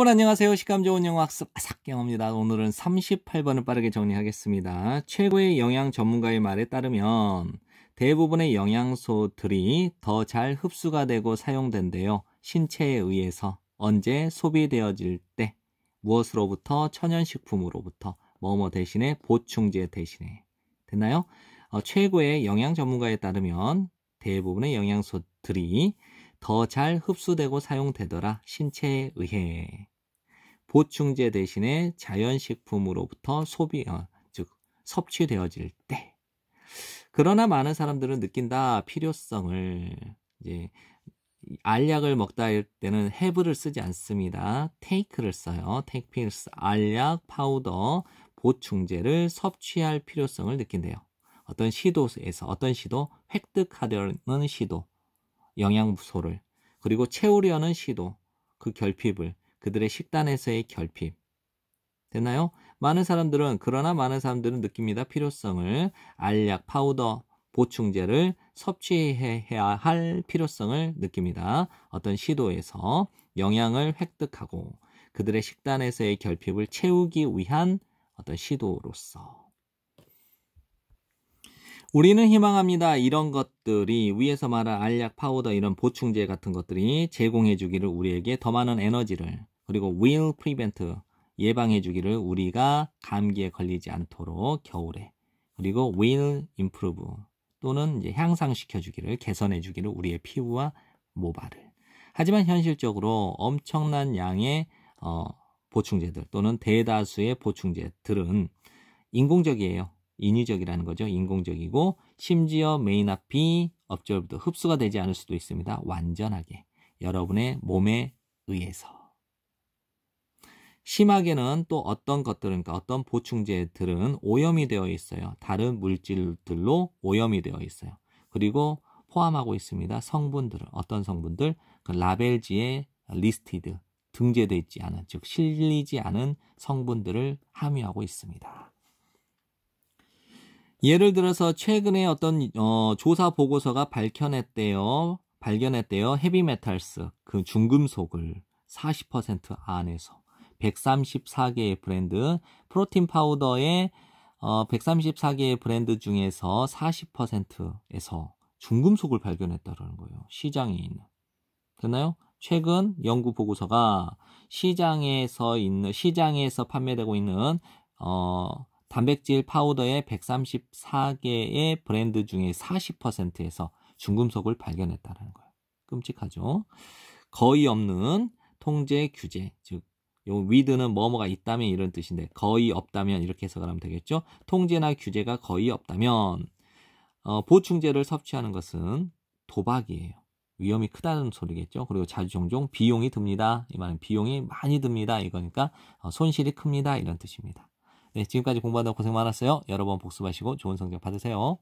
여러분 안녕하세요. 식감 좋은 영어 학습 아삭경입니다. 오늘은 38번을 빠르게 정리하겠습니다. 최고의 영양 전문가의 말에 따르면 대부분의 영양소들이 더 잘 흡수가 되고 사용된대요. 신체에 의해서 언제 소비되어질 때 무엇으로부터 천연식품으로부터 뭐뭐 대신에 보충제 대신에 됐나요? 어, 최고의 영양 전문가에 따르면 대부분의 영양소들이 더 잘 흡수되고 사용되더라 신체에 의해 보충제 대신에 자연식품으로부터 소비, 어, 즉, 섭취되어질 때. 그러나 많은 사람들은 느낀다 필요성을 이제 알약을 먹다 할 때는 have를 쓰지 않습니다. take를 써요. take pills, 알약, 파우더, 보충제를 섭취할 필요성을 느낀대요. 어떤 시도에서 어떤 시도 획득하려는 시도 영양소를 그리고 채우려는 시도 그 결핍을 그들의 식단에서의 결핍. 됐나요 많은 사람들은 그러나 많은 사람들은 느낍니다. 필요성을 알약, 파우더, 보충제를 섭취해야 할 필요성을 느낍니다. 어떤 시도에서 영양을 획득하고 그들의 식단에서의 결핍을 채우기 위한 어떤 시도로서 우리는 희망합니다. 이런 것들이 위에서 말한 알약 파우더 이런 보충제 같은 것들이 제공해 주기를 우리에게 더 많은 에너지를 그리고 will prevent 예방해 주기를 우리가 감기에 걸리지 않도록 겨울에 그리고 will improve 또는 이제 향상시켜 주기를 개선해 주기를 우리의 피부와 모발을 하지만 현실적으로 엄청난 양의 어, 보충제들 또는 대다수의 보충제들은 인공적이에요. 인위적이라는 거죠. 인공적이고 심지어 메인 앞이 업절부터 흡수가 되지 않을 수도 있습니다. 완전하게 여러분의 몸에 의해서 심하게는 또 어떤 것들은 그러니까 어떤 보충제들은 오염이 되어 있어요. 다른 물질들로 오염이 되어 있어요. 그리고 포함하고 있습니다. 성분들을 어떤 성분들 그 라벨지에 리스티드 등재되어 있지 않은 즉 실리지 않은 성분들을 함유하고 있습니다. 예를 들어서 최근에 어떤 어, 조사 보고서가 밝혀냈대요. 발견했대요. 헤비메탈스 그 중금속을 40% 안에서 134개의 브랜드, 프로틴 파우더의 어, 134개의 브랜드 중에서 40%에서 중금속을 발견했다라는 거예요. 시장에 있는. 됐나요? 최근 연구 보고서가 시장에서 있는 시장에서 판매되고 있는 어, 단백질 파우더의 134개의 브랜드 중에 40%에서 중금속을 발견했다는 라 거예요. 끔찍하죠. 거의 없는 통제 규제, 즉요 with는 뭐뭐가 있다면 이런 뜻인데 거의 없다면 이렇게 해석을 하면 되겠죠. 통제나 규제가 거의 없다면 어, 보충제를 섭취하는 것은 도박이에요. 위험이 크다는 소리겠죠. 그리고 자주 종종 비용이 듭니다. 이 말은 비용이 많이 듭니다. 이거니까 어, 손실이 큽니다. 이런 뜻입니다. 네, 지금까지 공부하다 고생 많았어요. 여러 번 복습하시고 좋은 성적 받으세요.